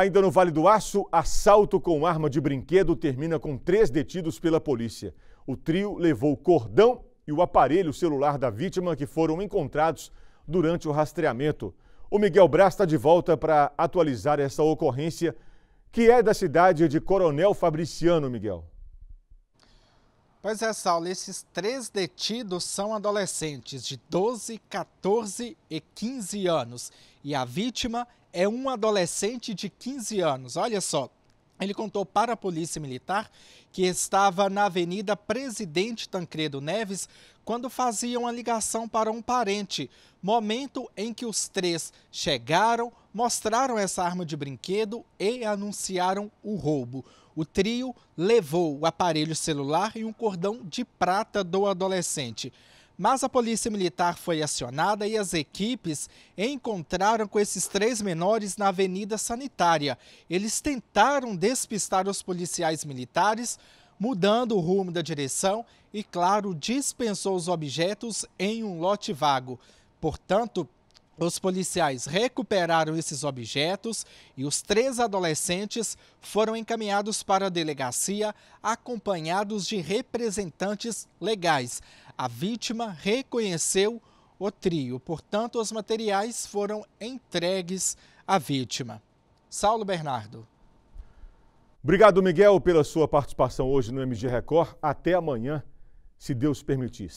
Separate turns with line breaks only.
Ainda no Vale do Aço, assalto com arma de brinquedo termina com três detidos pela polícia. O trio levou o cordão e o aparelho celular da vítima que foram encontrados durante o rastreamento. O Miguel Braz está de volta para atualizar essa ocorrência, que é da cidade de Coronel Fabriciano, Miguel.
Pois é, Saulo, esses três detidos são adolescentes de 12, 14 e 15 anos. E a vítima é um adolescente de 15 anos. Olha só, ele contou para a Polícia Militar que estava na Avenida Presidente Tancredo Neves quando faziam a ligação para um parente, momento em que os três chegaram, mostraram essa arma de brinquedo e anunciaram o roubo. O trio levou o aparelho celular e um cordão de prata do adolescente mas a polícia militar foi acionada e as equipes encontraram com esses três menores na avenida sanitária. Eles tentaram despistar os policiais militares, mudando o rumo da direção e, claro, dispensou os objetos em um lote vago. Portanto, os policiais recuperaram esses objetos e os três adolescentes foram encaminhados para a delegacia, acompanhados de representantes legais. A vítima reconheceu o trio, portanto, os materiais foram entregues à vítima. Saulo Bernardo.
Obrigado, Miguel, pela sua participação hoje no MG Record. Até amanhã, se Deus permitir.